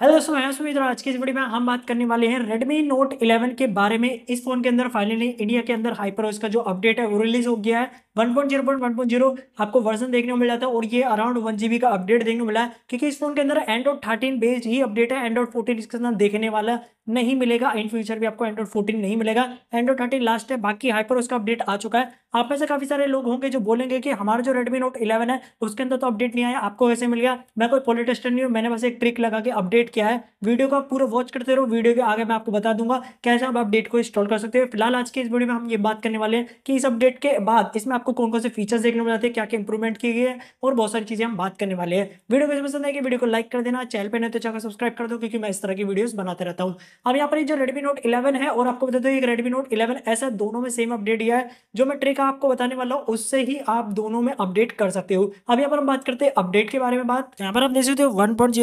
hello दोस्तों मैं सुमित आज की इस वीडियो में हम बात करने वाले हैं रेडमी नोट 11 के बारे में इस फोन के अंदर फाइनली इंडिया के अंदर हाइपर का जो अपडेट है वो रिलीज हो गया है one point zero point one point zero आपको वर्जन देखने को मिल जाता है और ये अराउंड वन जी का अपडेट देखने को मिला है क्योंकि इस फोन के अंदर एंड्रॉड थर्टीन बेस्ड ही अपडेट है एंड्रॉड फोर्टीन इसके अंदर देखने वाला नहीं मिलेगा इन फ्यूचर भी आपको एंड्रॉड फोर्टीन नहीं मिलेगा एंड्रॉड थर्टीन लास्ट है बाकी हाइपर उसका अपडेट आ चुका है आप में से काफी सारे लोग होंगे जो बोलेंगे कि हमारा जो रेडमी नोट इलेवन है उसके अंदर तो अपडेट नहीं आया आपको कैसे मिल गया मैं कोई पोलिटिस्टर नहीं हूँ मैंने बस एक ट्रिक लगा के अपडेट किया है वीडियो को आप पूरा वॉच करते रहो वीडियो के आगे मैं आपको बता दूंगा कैसे आप अपडेट को इंस्टॉल कर सकते हो फिलहाल आज के इस वीडियो में हम ये बात करने वाले हैं कि इस अपडेट के बाद इसमें आप आपको कौन कौन से फीचर्स देखने को मिलते हैं क्या क्या इंप्रूवमेंट की गई है और बहुत सारी चीज़ें हम बात करने वाले हैं वीडियो कैसे पसंद आएगी वीडियो को लाइक कर देना चैनल पर नहीं तो चाहकर सब्सक्राइब कर दो क्योंकि मैं इस तरह की वीडियोस बनाते रहता हूँ अब यहाँ पर जो रेडमी नोट इलेवन है और आपको बता दो एक रेडमी नोट इलेवन ऐसा दोनों में सेम अपडेट दिया है जो मैं ट्रिक आपको बताने वाला हूँ उससे ही आप दोनों में अपडेट कर सकते हो अब यहाँ पर हम बात करते हैं अपडेट के बारे में बात यहाँ पर आप देख सकते हो वन पॉइंट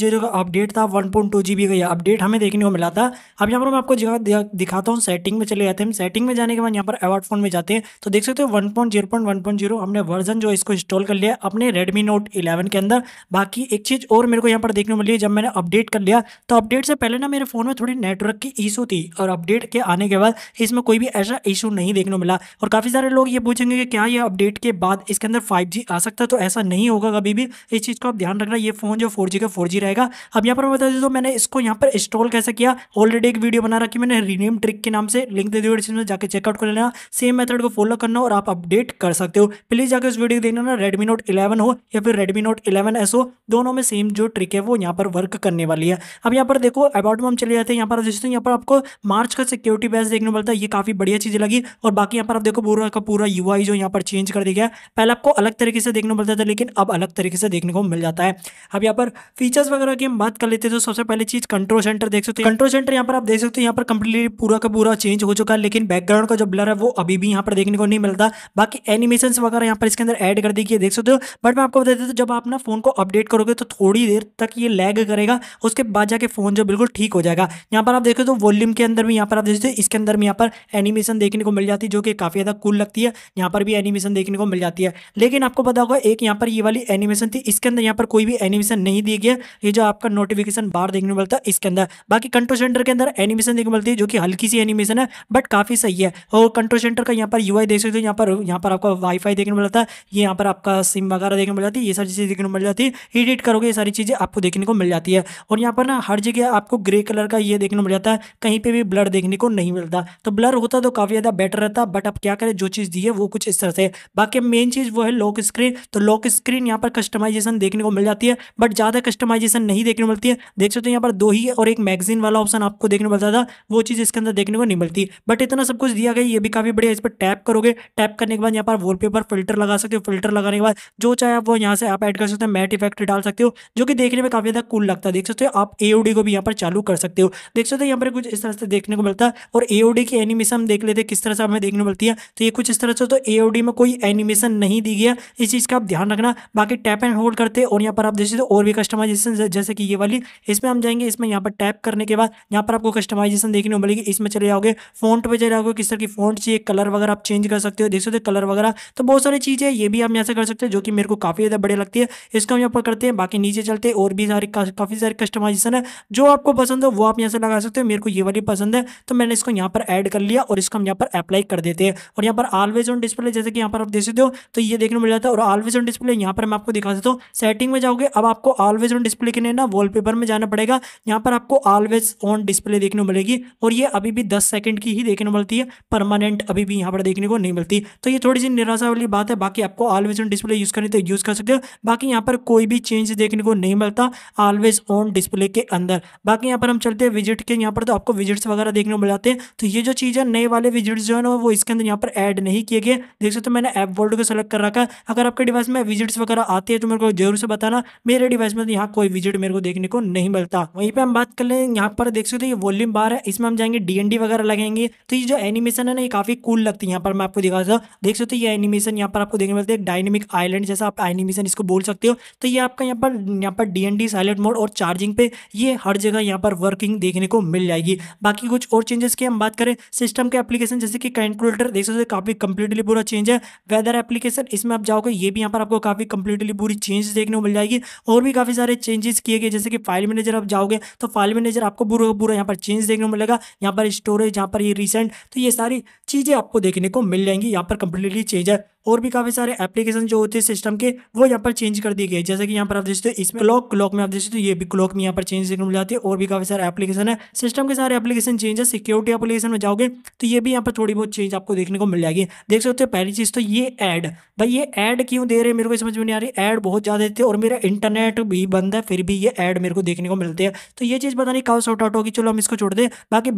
जीरो का अपडेट था वन पॉइंट टू जी का अपडेट हमें देखने को मिला था अब यहाँ पर मैं आपको दिखाता हूँ सेटिंग में चले जाते हैं सेटिंग में जाने के बाद यहाँ पर अवार्ड फोन में जाते हैं तो देख सकते हो वन 1.0.1.0 हमने वर्जन जो इसको इंस्टॉल कर लिया अपने रेडमी नोट 11 के अंदर बाकी एक चीज़ और मेरे को यहाँ पर देखने को मिली जब मैंने अपडेट कर लिया तो अपडेट से पहले ना मेरे फ़ोन में थोड़ी नेटवर्क की इशू थी और अपडेट के आने के बाद इसमें कोई भी ऐसा इशू नहीं देखने को मिला और काफ़ी सारे लोग ये पूछेंगे कि क्या यह अपडेट के बाद इसके अंदर फाइव आ सकता है तो ऐसा नहीं होगा कभी भी इस चीज़ को आप ध्यान रखना ये फ़ोन जो फोर का फोर रहेगा अब यहाँ पर मैं बता देता हूँ मैंने इसको यहाँ पर इंस्टॉल कैसे किया ऑलरेडी एक वीडियो बना रखी मैंने रिनेम ट्रिक के नाम से लिंक दे दी जाकर चेकआउट कर लेना सेम मेथड को फॉलो करना और आप अपडेट कर सकते हो प्लीज़ जाकर इस वीडियो देखना ना रेडमी नोट इलेवन हो या फिर रेडमी नोट इलेवन एस हो दोनों में सेम जो ट्रिक है वो यहाँ पर वर्क करने वाली है अब यहाँ पर देखो अबाउट में हम चले जाते हैं यहाँ पर जिससे यहाँ पर आपको मार्च का सिक्योरिटी बेस देखने मिलता है ये काफ़ी बढ़िया चीज़ लगी और बाकी यहाँ पर आप देखो पूरा का पूरा यू जो यहाँ पर चेंज कर दिया गया पहले आपको अलग तरीके से देखने मिलता था लेकिन अब अलग तरीके से देखने को मिल जाता है अब यहाँ पर फीचर्स वगैरह की हम बात कर लेते हैं तो सबसे पहले चीज़ कंट्रोल सेंटर देख सकते कंट्रोल सेंटर यहाँ पर आप देख सकते हो यहाँ पर कंप्लीटली पूरा का पूरा चेंज हो चुका है लेकिन बैकग्राउंड का जो ब्लर है वो अभी भी यहाँ पर देखने को नहीं मिलता बाकी एनिमेशन वगैरह यहाँ पर इसके अंदर ऐड कर दी देख सकते हो बट मैं आपको बता देता हूँ जब आप ना फ़ोन को अपडेट करोगे तो थोड़ी देर तक ये लैग करेगा उसके बाद जाके फ़ोन जो बिल्कुल ठीक हो जाएगा यहाँ पर आप देखो तो वॉल्यूम के अंदर भी यहाँ पर आप देखते हो इसके अंदर भी यहाँ पर एनिमेशन देखने को मिल जाती है जो कि काफ़ी ज़्यादा कूल लगती है यहाँ पर भी एनिमेशन देखने को मिल जाती है लेकिन आपको पता होगा एक यहाँ पर ये वाली एनिमेशन थी इसके अंदर यहाँ पर कोई भी एनिमेशन नहीं दी गई ये जो आपका नोटिफिकेशन बार देखने को मिलता है इसके अंदर बाकी कंट्रोल सेंटर के अंदर एनिमेशन देखने को मिलती है जो कि हल्की सी एनिमेशन है बट काफ़ी सही है और कंट्रोल सेंटर का यहाँ पर यू देख सकते हो यहाँ पर यहाँ पर आपका वाईफाई देखने मिल जाता है ये यहाँ पर आपका सिम वगैरह देखने मिल जाती है ये सारी चीज़ें देखने मिल जाती है एडिट करोगे ये सारी चीज़ें आपको देखने को मिल जाती है और यहाँ पर ना हर जगह आपको ग्रे कलर का ये देखने मिल जाता है कहीं पर भी ब्लर देखने को नहीं मिलता तो ब्लर होता तो काफ़ी ज़्यादा बेटर रहता बट आप क्या करें जो चीज़ दी है वो कुछ इस तरह से बाकी मेन चीज़ वो है लॉक स्क्रीन तो लॉक स्क्रीन यहाँ पर कस्टमाइजेशन देखने को मिल जाती है बट ज़्यादा कस्टमाइजेशन नहीं देखने को मिलती है देख सकते हो यहाँ पर दो ही और एक मैगजीन वाला ऑप्शन आपको देखने को मिलता था वो चीज़ इसके अंदर देखने को नहीं मिलती बट इतना सब कुछ दिया गया ये भी काफ़ी बढ़िया इस पर टैप करोगे टैप करने के बाद यहाँ पर वॉलपेपर फिल्टर लगा सकते हो फिल्टर लगाने के बाद जो चाहे आप वो यहाँ से आप ऐड कर सकते हो मैट इफेक्ट डाल सकते हो जो कि देखने में काफ़ी ज़्यादा कूल लगता है देख सकते हो आप एओडी को भी यहाँ पर चालू कर सकते हो देख सकते हो यहाँ पर कुछ इस तरह से देखने को मिलता है और एओडी की एनिमेशन देख लेते किस तरह से हमें देखने को मिलती है तो ये कुछ इस तरह से तो एओडी में कोई एनिमेशन नहीं दी गया इस चीज़ का आप ध्यान रखना बाकी टैप एंड होल्ड करते और यहाँ पर आप देख सकते हो और भी कस्टमाइजेशन जैसे कि ये वाली इसमें हम जाएंगे इसमें यहाँ पर टैप करने के बाद यहाँ पर आपको कस्टमाइजेशन देखने को मिलेगी इसमें चले जाओगे फोन पर चले जाओगे किस तरह की फोन चाहिए कलर वगैरह आप चेंज कर सकते हो देख सकते हैं कलर वगैरह तो बहुत सारी चीज़ें ये भी हम यहाँ से कर सकते हैं जो कि मेरे को काफ़ी ज़्यादा बढ़िया लगती है इसको हम यहाँ पर करते हैं बाकी नीचे चलते हैं और भी सारे काफ़ी सारे कस्टमाइजेशन है जो आपको पसंद हो वो आप यहाँ से लगा सकते हो मेरे को ये वाली पसंद है तो मैंने इसको यहाँ पर ऐड कर लिया और इसको हम यहाँ पर अप्लाई कर देते हैं और यहाँ पर ऑलवेज ऑन डिस्प्ले जैसे कि यहाँ पर आप देख सकते हो तो ये देखने को मिल जाता है और ऑलवेज ऑन डिस्प्ले यहाँ पर मैं आपको दिखा देता हूँ सेटिंग में जाओगे अब आपको ऑलवेज ऑन डिस्प्ले के लिए ना वॉलपेपर में जाना पड़ेगा यहाँ पर आपको ऑलवेज ऑन डिस्प्ले देखने को मिलेगी और ये अभी भी दस सेकंड की ही देखने को मिलती है परमानेंट अभी भी यहाँ पर देखने को नहीं मिलती तो ये थोड़ी सी निराशा वाली बात है बाकी आपको ऑलवेज ऑन डिस्प्ले यूज़ करनी तो यूज़ कर सकते हो बाकी यहाँ पर कोई भी चेंज देखने को नहीं मिलता ऑलवेज ऑन डिस्प्ले के अंदर बाकी यहाँ पर हम चलते हैं विजिट के यहाँ पर तो आपको विजिट्स वगैरह देखने को मिल जाते हैं तो ये जो चीज़ है नए वाले विजिट्स जो है ना वो इसके अंदर यहाँ पर एड नहीं किए गए देख सकते हो मैंने ऐप वर्ल्ड को सेलेक्ट कर रखा है अगर आपके डिवाइस में विजिट्स वगैरह आते हैं तो मेरे को जरूर से बताना मेरे डिवाइस में तो यहाँ कोई विजिट मेरे को देखने को नहीं मिलता वहीं पर हम बात कर लें यहाँ पर देख सकते हो ये वॉल्यूम बार है इसमें हम जाएंगे डीएनडी वगैरह लगेंगे तो ये जो एनिमेशन है ना ये काफ़ी कूल लगती है यहाँ पर मैं आपको दिखा सकता देख सकते हो ये एनिमेशन यहाँ पर आपको देखने मिलते हैं डायनेमिक आइलैंड जैसा आप एनिमेशन इसको बोल सकते हो तो ये आपका यहाँ पर यहाँ पर D N D silent mode और चार्जिंग पे ये हर जगह यहाँ पर वर्किंग देखने को मिल जाएगी बाकी कुछ और चेंजेस की हम बात करें सिस्टम के एप्लीकेशन जैसे कि कैलकुलेटर देख सकते हो काफ़ी कंप्लीटली पूरा चेंज है वेदर एप्लीकेशन इसमें आप जाओगे ये भी यहाँ पर आपको काफ़ी कंप्लीटली पूरी चेंज देखने को मिल जाएगी और भी काफ़ी सारे चेंजेस किए गए जैसे कि फाइल मैनेजर आप जाओगे तो फाइल मैनेजर आपको पूरा पूरा यहाँ पर चेंज देखने को मिलेगा यहाँ पर स्टोरेज यहाँ पर ये रिसेंट तो ये सारी चीज़ें आपको देखने को मिल जाएंगी यहाँ पर कंप्लीटली चेंज है और भी काफ़ी सारे एप्लीकेशन जो होते हैं सिस्टम के वो यहाँ पर चेंज कर दिए गए जैसे कि यहाँ पर आप देख सकते हो इसमें क्लॉक क्लॉक में आप देख सकते हो ये भी क्लॉक में यहाँ पर चेंज देखने को जाती है और भी काफ़ी सारे एप्लीकेशन है सिस्टम के सारे एप्लीकेशन चेंज है सिक्योरिटी एप्लीकेशन में जाओगे तो ये भी यहाँ पर थोड़ी बहुत चेंज आपको देखने को मिल जाएगी देख सकते हो पहली चीज़ तो ये एड भाई ये एड क्यों दे रहे हैं मेरे को समझ में नहीं आ रही एड बहुत ज़्यादा देते और मेरा इंटरनेट भी बंद है फिर भी ये एड मेरे को देखने को मिलते हैं तो ये चीज़ पता नहीं कहा शॉर्ट आउट होगी चलो हम इसको छोड़ दें बाकी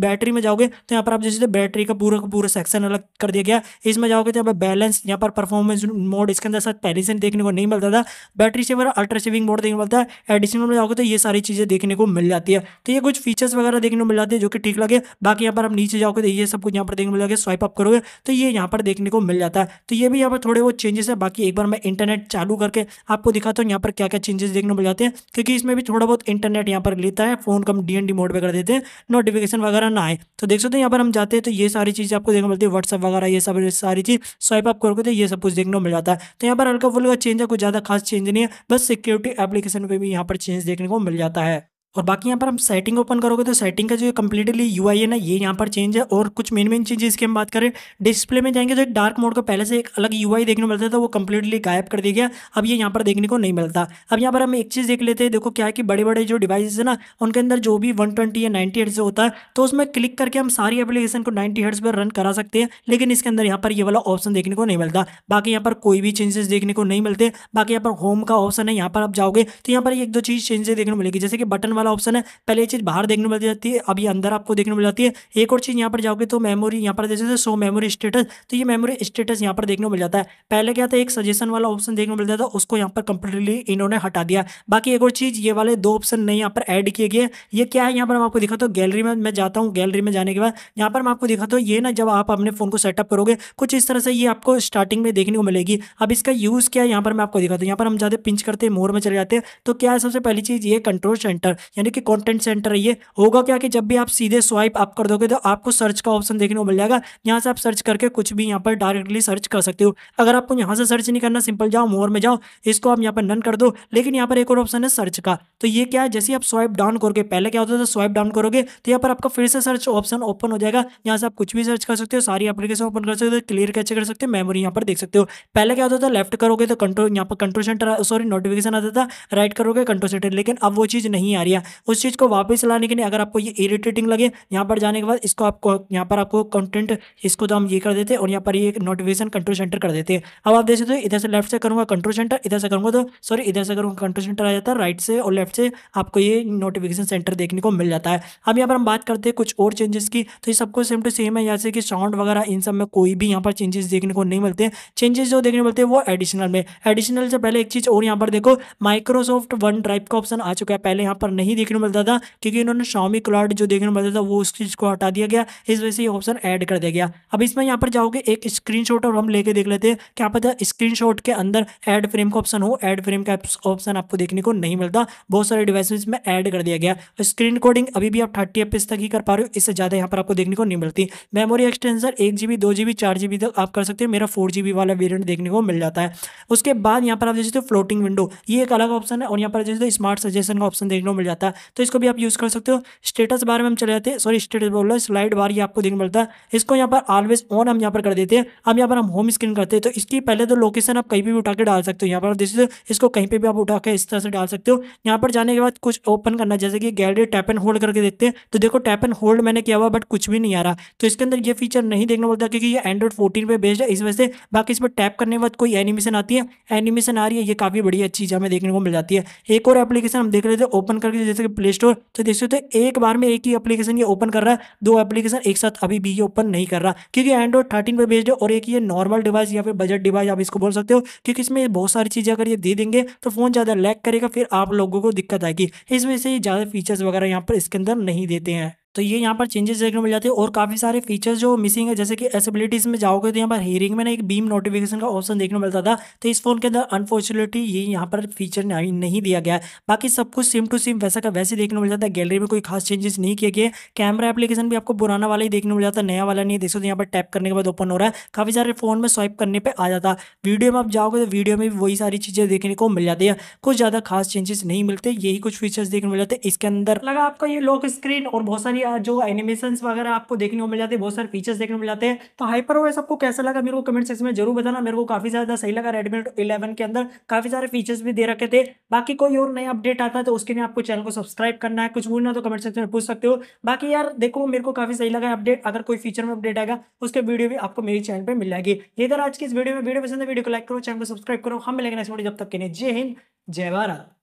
बैटरी में जाओगे तो यहाँ पर आप जैसे बैटरी का पूरा पूरा सेक्शन अलग कर दिया गया इसमें जाओगे तो यहाँ पर बैलेंस यहाँ पर परफॉर्मेंस मोड इसके अंदर साथ पहले से देखने को नहीं मिलता था battery saver ultra saving mode देखने को मिलता है एडिशनल में जाओगे तो ये सारी चीज़ें देखने को मिल जाती है तो ये कुछ फीचर्स वगैरह देखने को मिल जाते हैं जो कि ठीक लगे बाकी यहाँ पर आप नीचे जाओगे तो ये सब कुछ यहाँ पर देखने को मिलेगा स्वाइप अप करोगे तो ये यहाँ पर देखने को मिल जाता है तो ये भी यहाँ पर थोड़े वो चेंजेस है बाकी एक बार मैं इंटरनेट चालू करके आपको दिखाता हूँ यहाँ पर क्या क्या चेंजेस देखने को मिल जाते हैं क्योंकि इसमें भी थोड़ा बहुत इंटरनेट यहाँ पर लेता है फोन कम डी मोड पर कर देते हैं नोटिफिकेशन वगैरह ना आए तो देख सकते हैं यहाँ पर हम जाते हैं तो ये सारी चीज़ें आपको देखने मिलती है व्हाट्सअप वगैरह ये सब सारी चीज़ स्वाइप आप करोगे तो ये सब कुछ देखने को मिल जाता है तो यहाँ पर हल्का फुल्का चेंज है कुछ ज़्यादा खास चेंज नहीं है बस सिक्योरिटी एप्लीकेशन पर भी यहाँ पर चेंज देखने को मिल जाता है और बाकी यहाँ पर हम सेटिंग ओपन करोगे तो सेटिंग का जो कंप्लीटली यू है ना ये यहाँ पर चेंज है और कुछ मेन मेन चीज़ इसकी हम बात करें डिस्प्ले में जाएंगे तो डार्क मोड का पहले से एक अलग यू देखने को मिलता था वो कम्प्लीटली गायब कर दिया गया अब ये यहाँ पर देखने को नहीं मिलता अब यहाँ पर हम एक चीज़ देख लेते हैं देखो क्या है कि बड़े बड़े जो डिवाइस है ना उनके अंदर जो भी वन या नाइन्टी हर्ट्स होता है तो उसमें क्लिक करके हम सारी एप्लीकेशन को नाइन्टी हर्ट्स पर रन करा सकते हैं लेकिन इसके अंदर यहाँ पर ये वाला ऑप्शन देखने को नहीं मिलता बाकी यहाँ पर कोई भी चेंजेस देखने को नहीं मिलते बाकी यहाँ पर होम का ऑप्शन है यहाँ पर आप जाओगे तो यहाँ पर एक दो चीज़ चेंजेस देखने को मिलेगी जैसे कि बटन वाला ऑप्शन है पहले चीज़ बाहर देखने मिल जाती है अभी अंदर आपको देखने मिल जाती है एक और चीज़ यहाँ पर जाओगे तो मेमोरी यहाँ पर जैसे सो मेमोरी स्टेटस तो ये मेमोरी स्टेटस यहाँ पर देखने को मिल जाता है पहले क्या था एक सजेशन वाला ऑप्शन देखने मिल जाता था उसको यहाँ पर कंप्लीटली इन्होंने हटा दिया बाकी एक और चीज़ ये वाले दो ऑप्शन नहीं यहाँ पर एड किए गए ये क्या है यहाँ पर आपको दिखाता हूँ गैलरी में मैं जाता हूँ गैलरी में जाने के बाद यहाँ पर मैं आपको दिखाता हूँ ये ना जब आप अपने फ़ोन को सेटअप करोगे कुछ इस तरह से ये आपको स्टार्टिंग में देखने को मिलेगी अब इसका यूज़ क्या है यहाँ पर मैं आपको दिखाता हूँ यहाँ पर हम ज़्यादा पिंच करते हैं मोर में चले जाते हैं तो क्या है सबसे पहली चीज़ ये कंट्रोल सेंटर यानी कि कॉन्टेंट सेंटर है ये होगा क्या कि जब भी आप सीधे स्वाइप आप कर दोगे तो आपको सर्च का ऑप्शन देखने को मिल जाएगा यहाँ से आप सर्च करके कुछ भी यहाँ पर डायरेक्टली सर्च कर सकते हो अगर आपको यहाँ से सर्च नहीं करना सिंपल जाओ मोर में जाओ इसको आप यहाँ पर नन कर दो लेकिन यहाँ पर एक और ऑप्शन है सर्च का तो ये क्या है जैसे आप स्वाइप डाउन करोगे पहले क्या होता था स्वाइप डाउन करोगे तो यहाँ पर आपका फिर से सर्च ऑप्शन ओपन हो जाएगा यहाँ से आप कुछ भी सर्च कर सकते हो सारी एप्लीकेशन ओपन कर सकते हो क्लियर कैसे कर सकते हो मेमोरी यहाँ पर देख सकते हो पहले क्या होता था लेफ्ट करोगे तो कंट्रोल यहाँ पर कंट्रोल सेंटर सॉरी नोटिफिकेशन आता था राइट करोगे कंट्रोल सेंटर लेकिन अब वो चीज़ नहीं आ रही है गया उस चीज़ को वापस लाने के लिए अगर आपको ये इरिटेटिंग लगे यहाँ पर जाने के बाद इसको आपको यहाँ पर आपको कंटेंट इसको तो हम ये कर देते और यहाँ पर ये नोटिफिकेशन कंट्रोल सेंटर कर देते अब आप देख सकते हो इधर से लेफ्ट से करूँगा कंट्रोल सेंटर इधर से करूँगा तो सॉरी इधर से करूँगा कंट्रोल सेंटर आ जाता है राइट से और लेफ्ट से आपको ये नोटिफिकेशन सेंटर देखने को मिल जाता है अब यहाँ पर हम बात करते हैं कुछ और चेंजेस की तो ये सबको सेम टू सेम है जैसे कि साउंड वगैरह इन सब में कोई भी यहाँ पर चेंजेस देखने को नहीं मिलते चेंजेस जो देखने मिलते हैं वो एडिशनल में एडिशनल से पहले एक चीज़ और यहाँ पर देखो माइक्रोसॉफ्ट वन ड्राइव का ऑप्शन आ चुका है पहले यहाँ पर नहीं नहीं देखने को मिलता था क्योंकि इन्होंने शॉमी क्लॉड जो देखने को मिलता था वो उस चीज़ को हटा दिया गया इस वजह से ये ऑप्शन ऐड कर दिया गया अब इसमें यहाँ पर जाओगे एक स्क्रीन और हम लेके देख लेते हैं क्या पता स्क्रीन के अंदर एड फ्रेम का ऑप्शन हो एड फ्रेम का ऑप्शन आपको देखने को नहीं मिलता बहुत सारे डिवाइस में एड कर दिया गया स्क्रीन रिकॉर्डिंग अभी भी आप थर्टी एफ तक ही कर पा रहे हो इससे ज़्यादा यहाँ पर आपको देखने को नहीं मिलती मेमोरी एक्सटेंसर एक जीबी दो जीबी चार जीबी तक आप कर सकते हैं मेरा फोर जीबी वाला वेरियंट देखने को मिल जाता है उसके बाद यहाँ पर आप जैसे फ्लोटिंग विंडो ये एक अलग ऑप्शन है और यहाँ पर जैसे स्मार्ट सजेशन का ऑप्शन देखने को मिल जाता है आता तो इसको भी आप यूज़ कर सकते हो स्टेटस बार में हम चले जाते हैं सॉरी स्टेटस बोल रहा स्लाइड बार ये आपको देखने मिलता है इसको यहाँ पर ऑलवेज ऑन हम यहाँ पर कर देते हैं अब यहाँ पर हम होम स्क्रीन करते हैं तो इसकी पहले तो लोकेशन आप कहीं पर भी उठा के डाल सकते हो यहाँ पर देख दिस इसको कहीं पर भी आप उठा के इस तरह से डाल सकते हो यहाँ पर जाने के बाद कुछ ओपन करना जैसे कि गैलरी टैप एंड होल्ड करके देखते हैं तो देखो टैप एंड होल्ड मैंने किया हुआ बट कुछ भी नहीं आ रहा तो इसके अंदर ये फीचर नहीं देखना पड़ता क्योंकि ये एंड्रॉइड फोर्टीन पर बेस्ड है इस वजह से बाकी इस पर टैप करने के बाद कोई एनिमेशन आती है एनिमेशन आ रही है ये काफ़ी बढ़िया चीज़ हमें देखने को मिल जाती है एक और एप्लीकेशन हम देख रहे थे ओपन करके जैसे कि प्ले स्टोर तो देख सकते हो एक बार में एक ही एप्लीकेशन ये ओपन कर रहा है दो एप्लीकेशन एक साथ अभी भी ये ओपन नहीं कर रहा क्योंकि एंड्रॉइड थर्टीन पर बेस्ड है और एक ये नॉर्मल डिवाइस या फिर बजट डिवाइस आप इसको बोल सकते हो क्योंकि इसमें बहुत सारी चीज़ें अगर ये दे देंगे तो फ़ोन ज़्यादा लैक करेगा फिर आप लोगों को दिक्कत आएगी इस वजह से ज़्यादा फीचर्स वगैरह यहाँ पर इसके अंदर नहीं देते हैं तो ये यहाँ पर चेंजेस देखने मिल जाते हैं और काफ़ी सारे फीचर्स जो मिसिंग है जैसे कि एसेबिलिटीज़ में जाओगे तो यहाँ पर हियरिंग में ना एक बीम नोटिफिकेशन का ऑप्शन देखने मिलता था तो इस फ़ोन के अंदर अनफॉर्चुनेटली ये यहाँ पर फीचर नहीं दिया गया बाकी सब कुछ सिम टू सिम वैसा का वैसे देखने मिल जाता है गैलरी में कोई खास चेंजेस नहीं किए गए कैमरा एप्लीकेशन भी आपको पुराना वाला ही देखने मिल जाता नया वाला नहीं देख सकते तो यहाँ पर टैप करने के बाद ओपन हो रहा है काफ़ी सारे फ़ोन में स्वाइप करने पर आ जाता वीडियो में आप जाओगे तो वीडियो में भी वही सारी चीज़ें देखने को मिल जाती है कुछ ज़्यादा खास चेंजेस नहीं मिलते यही कुछ फीचर्स देखने मिल जाते इसके अंदर लगा आपका ये लॉक स्क्रीन और बहुत सारी या जो एनिमेशन वगैरह आपको देखने को मिल जाते हैं बहुत सारे फीचर्स देखने को मिल जाते हैं तो हाइपर ओएस आपको कैसा लगा मेरे को कमेंट सेक्शन में जरूर बताना मेरे को काफी ज्यादा सही लगा रेडमी इलेवन के अंदर काफी सारे फीचर्स भी दे रखे थे बाकी कोई और नया अपडेट आता तो उसके लिए आपको चैनल को सब्सक्राइब करना है कुछ बोलना तो कमेंट सेक्शन में पूछ सकते हो बाकी यार देखो मेरे को काफी सही लगा अपडेट अगर कोई फीचर में अपडेट आएगा उसके वीडियो भी आपको मेरे चैनल पर मिल जाएगी इधर आज की इस वीडियो में वीडियो पसंद है वीडियो को लाइक करो चैनल को सब्सक्राइब करो हम मिलेंगे नेक्स्ट वीडियो जब तक के लिए जय हिंद जय भारत